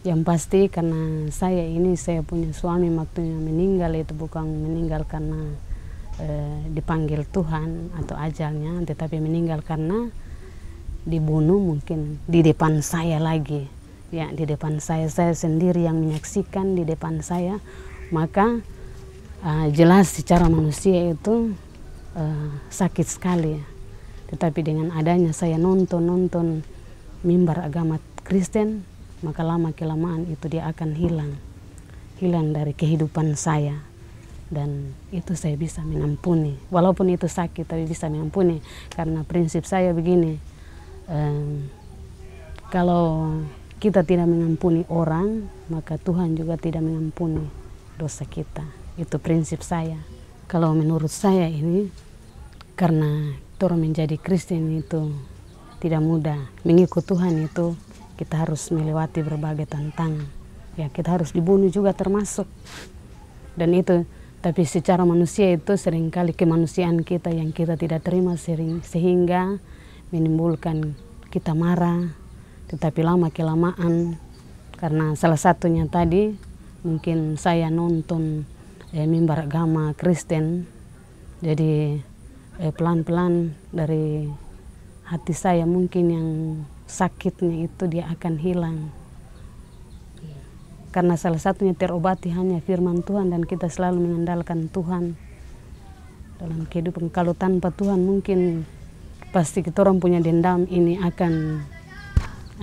Yang pasti karena saya ini saya punya suami waktunya meninggal itu bukan meninggal karena e, dipanggil Tuhan atau ajalnya, tetapi meninggal karena dibunuh mungkin di depan saya lagi. Ya, di depan saya saya sendiri yang menyaksikan di depan saya. Maka e, jelas secara manusia itu e, sakit sekali. Tetapi dengan adanya saya nonton-nonton mimbar agama Kristen maka lama kelamaan itu dia akan hilang hilang dari kehidupan saya dan itu saya bisa mengampuni walaupun itu sakit tapi bisa mengampuni karena prinsip saya begini um, kalau kita tidak mengampuni orang maka Tuhan juga tidak mengampuni dosa kita itu prinsip saya kalau menurut saya ini karena turun menjadi Kristen itu tidak mudah mengikut Tuhan itu kita harus melewati berbagai tantangan. Ya, kita harus dibunuh juga termasuk. Dan itu, tapi secara manusia itu seringkali kemanusiaan kita yang kita tidak terima sering, sehingga menimbulkan kita marah, tetapi lama-kelamaan karena salah satunya tadi mungkin saya nonton eh, mimbar agama Kristen jadi eh, pelan-pelan eh, dari hati saya mungkin yang sakitnya itu dia akan hilang. Karena salah satunya terobati hanya firman Tuhan dan kita selalu mengandalkan Tuhan dalam kehidupan. Kalau tanpa Tuhan mungkin pasti kita orang punya dendam ini akan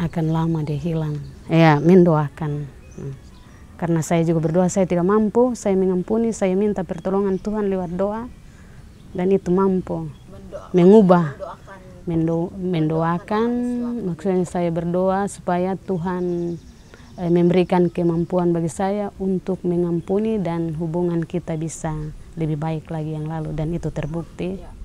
akan lama dia hilang. Ya, mendoakan. Hmm. Karena saya juga berdoa, saya tidak mampu, saya mengampuni, saya minta pertolongan Tuhan lewat doa dan itu mampu mengubah mendo mendoakan, maksudnya saya berdoa supaya Tuhan eh, memberikan kemampuan bagi saya untuk mengampuni dan hubungan kita bisa lebih baik lagi yang lalu dan itu terbukti.